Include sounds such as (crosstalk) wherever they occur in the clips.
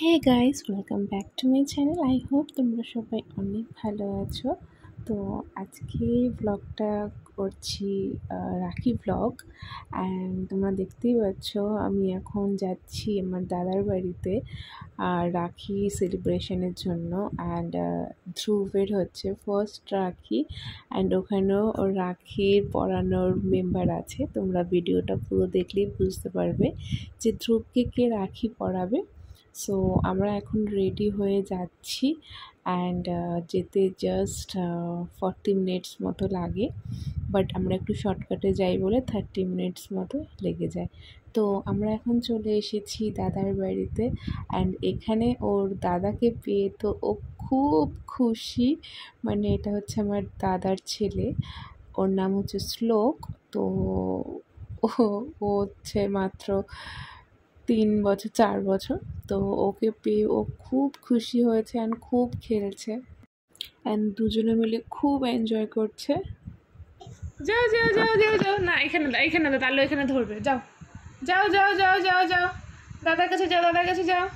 Hey guys welcome back to my channel I hope তোমরা সবাই অনেক ভালো আছো তো আজকে ব্লগটা করছি রাখি ব্লগ অ্যান্ড তোমরা দেখতেই পাচ্ছ আমি এখন যাচ্ছি আমার দাদার বাড়িতে আর রাখি সেলিব্রেশনের জন্য অ্যান্ড ধ্রুবের হচ্ছে ফার্স্ট রাখি অ্যান্ড ওখানেও রাখির পড়ানোর মেম্বার আছে তোমরা ভিডিওটা পুরো দেখলেই বুঝতে পারবে যে ধ্রুবকে কে রাখি পড়াবে সো আমরা এখন রেডি হয়ে যাচ্ছি অ্যান্ড uh, যেতে জাস্ট ফর্টি মিনিটস মতো লাগে বাট আমরা একটু শর্টকাটে যাই বলে থার্টি মিনিটস মতো লেগে যায় তো আমরা এখন চলে এসেছি দাদার বাড়িতে অ্যান্ড এখানে ওর দাদাকে পেয়ে তো ও খুব খুশি মানে এটা হচ্ছে আমার দাদার ছেলে ওর নাম হচ্ছে শ্লোক তো ও হচ্ছে মাত্র তিন বছর চার বছর তো ওকে পেয়ে ও খুব খুশি হয়েছে অ্যান্ড খুব খেলছে অ্যান্ড দুজনে মিলে খুব এনজয় করছে যাও যাও যাও যাও যাও না এখানে দা এখানে দাও তাহলে এখানে ধরবে যাও যাও যাও যাও যাও যাও দাদার কাছে যাও দাদার কাছে যাও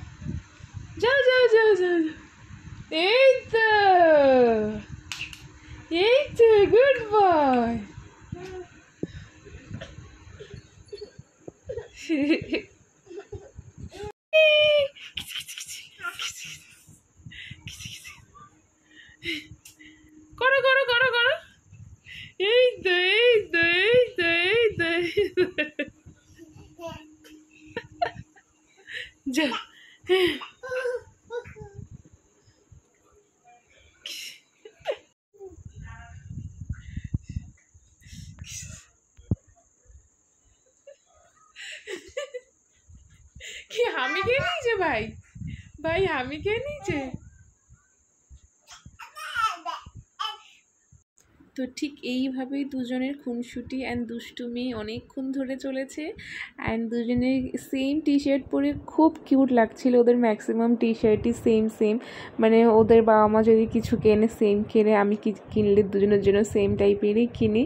যাও যাও যাও যাও এই তো এই তো গুড বয় (laughs) করো করো করো করো এই তো এই তো এই তো এই তো যা কি আমি কে নিয়েছে ভাই भाई हामी के नीचे তো ঠিক এইভাবেই দুজনের খুনসুটি অ্যান্ড দুষ্টুমি অনেকক্ষণ ধরে চলেছে অ্যান্ড দুজনের সেম টি শার্ট পরে খুব কিউট লাগছিল ওদের ম্যাক্সিমাম টি শার্টই সেম সেম মানে ওদের বাবা মা যদি কিছু কেনে সেম কেনে আমি কিনলে দুজনের জন্য সেম টাইপেরই কিনি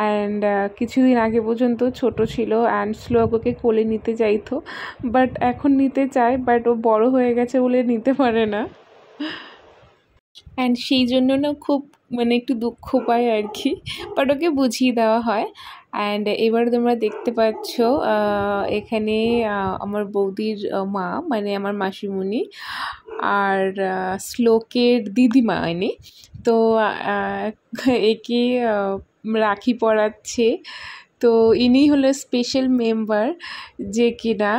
অ্যান্ড কিছুদিন আগে পর্যন্ত ছোট ছিল অ্যান্ড স্লোকোকে কোলে নিতে চাইতো বাট এখন নিতে চায় বাট ও বড় হয়ে গেছে বলে নিতে পারে না অ্যান্ড সেই জন্য না খুব মানে একটু দুঃখ পায় আর কি বাট ওকে বুঝিয়ে দেওয়া হয় অ্যান্ড এবার তোমরা দেখতে পাচ্ছ এখানে আমার বৌদির মা মানে আমার মাসিমণি আর শ্লোকের দিদিমা এনে তো একে রাখি পড়াচ্ছে তো ইনি হলো স্পেশাল মেম্বার যে কিনা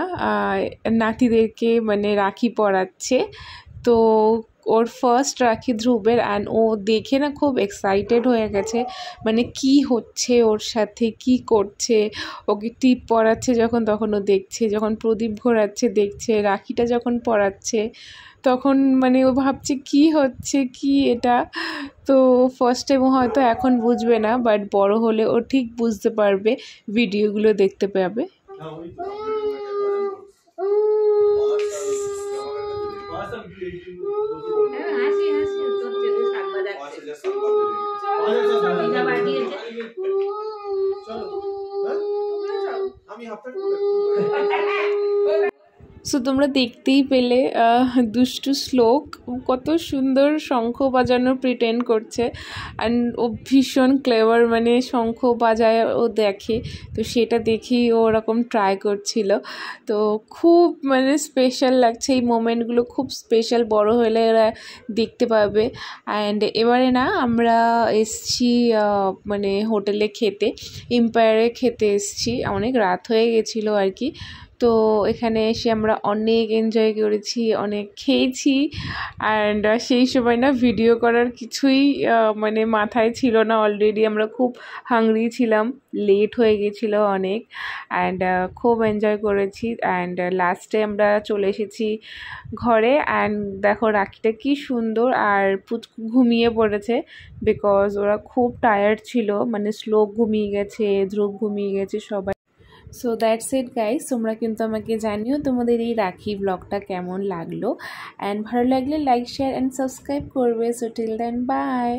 নাতিদেরকে মানে রাখি পড়াচ্ছে তো ওর ফার্স্ট রাখি ধ্রুবের অ্যান্ড ও দেখে না খুব এক্সাইটেড হয়ে গেছে মানে কি হচ্ছে ওর সাথে কি করছে ওকে টিপ পরাচ্ছে যখন তখন ও দেখছে যখন প্রদীপ ঘোরাচ্ছে দেখছে রাখিটা যখন পরাচ্ছে তখন মানে ও ভাবছে কি হচ্ছে কি এটা তো ফার্স্ট টাইম হয়তো এখন বুঝবে না বাট বড় হলে ও ঠিক বুঝতে পারবে ভিডিওগুলো দেখতে পাবে হ্যাঁ, yaprak mı? Hmm. (laughs) সো তোমরা দেখতেই পেলে দুষ্টু শ্লোক কত সুন্দর শঙ্খ বাজানো প্রিটেন্ড করছে অ্যান্ড ও ভীষণ ক্লেভার মানে শঙ্খ বাজায় ও দেখে তো সেটা দেখেই ও ওরকম ট্রাই করছিল তো খুব মানে স্পেশাল লাগছে এই মোমেন্টগুলো খুব স্পেশাল বড় হলে এরা দেখতে পাবে অ্যান্ড এবারে না আমরা এসছি মানে হোটেলে খেতে এম্পায়ারে খেতে এসছি অনেক রাত হয়ে গেছিলো আর কি তো এখানে এসে আমরা অনেক এনজয় করেছি অনেক খেয়েছি অ্যান্ড সেই সময় না ভিডিও করার কিছুই মানে মাথায় ছিল না অলরেডি আমরা খুব হাংরি ছিলাম লেট হয়ে গেছিল অনেক অ্যান্ড খুব এনজয় করেছি অ্যান্ড লাস্টে আমরা চলে এসেছি ঘরে অ্যান্ড দেখো রাখিটা কি সুন্দর আর পুচকু ঘুমিয়ে পড়েছে বিকজ ওরা খুব টায়ার্ড ছিল মানে স্লো ঘুমিয়ে গেছে ধ্রুব ঘুমিয়ে গেছে সবাই সো দ্যাটস ইট গাইজ তোমরা কিন্তু আমাকে জানিও তোমাদের এই রাখি ব্লগটা কেমন লাগলো অ্যান্ড ভালো লাগলে লাইক শেয়ার অ্যান্ড সাবস্ক্রাইব করবে সো টিল দেন বাই